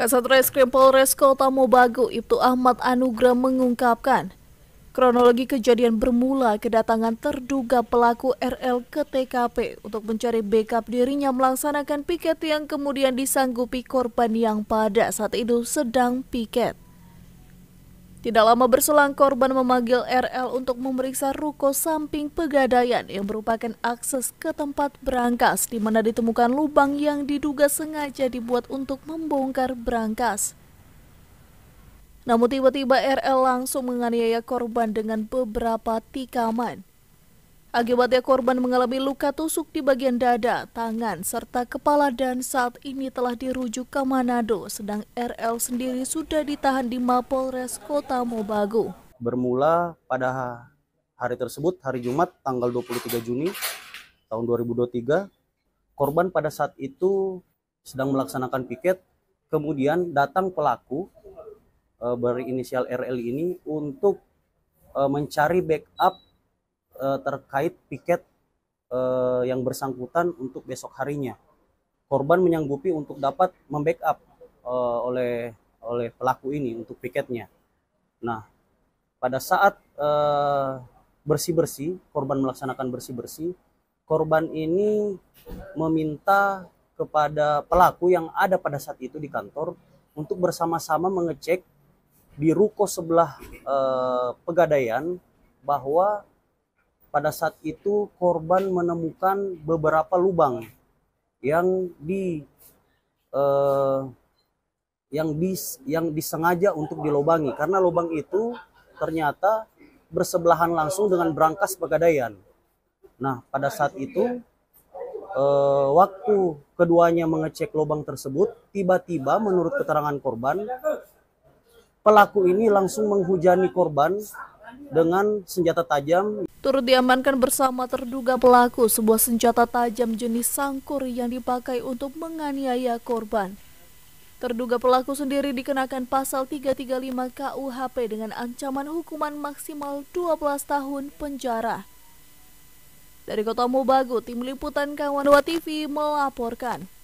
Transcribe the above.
Kasat Reskrim Polres Kota Mobagu Ibtu Ahmad Anugrah mengungkapkan, kronologi kejadian bermula kedatangan terduga pelaku RL ke TKP untuk mencari backup dirinya melaksanakan piket yang kemudian disanggupi korban yang pada saat itu sedang piket. Tidak lama berselang, korban memanggil RL untuk memeriksa ruko samping pegadaian yang merupakan akses ke tempat berangkas di mana ditemukan lubang yang diduga sengaja dibuat untuk membongkar berangkas. Namun tiba-tiba RL langsung menganiaya korban dengan beberapa tikaman. Akibatnya korban mengalami luka tusuk di bagian dada, tangan, serta kepala dan saat ini telah dirujuk ke Manado, sedang RL sendiri sudah ditahan di Mapolres Kota Mobagu. Bermula pada hari tersebut, hari Jumat, tanggal 23 Juni tahun 2023, korban pada saat itu sedang melaksanakan piket, kemudian datang pelaku eh, berinisial RL ini untuk eh, mencari backup uh, terkait piket uh, yang bersangkutan untuk besok harinya. Korban menyanggupi untuk dapat membackup uh, oleh oleh pelaku ini untuk piketnya. Nah, pada saat bersih bersih-bersih, korban melaksanakan bersih-bersih, korban ini meminta kepada pelaku yang ada pada saat itu di kantor untuk bersama-sama mengecek di ruko sebelah uh, pegadaian bahwa pada saat itu korban menemukan beberapa lubang yang di eh, yang dis, yang disengaja untuk dilobangi karena lubang itu ternyata bersebelahan langsung dengan berangkas pegadaian. Nah, pada saat itu eh, waktu keduanya mengecek lubang tersebut, tiba-tiba menurut keterangan korban pelaku ini langsung menghujani korban dengan senjata tajam. Turut diamankan bersama terduga pelaku sebuah senjata tajam jenis sangkur yang dipakai untuk menganiaya korban. Terduga pelaku sendiri dikenakan pasal 335 KUHP dengan ancaman hukuman maksimal 12 tahun penjara. Dari Kota Mubagu, Tim Liputan Kawan TV melaporkan.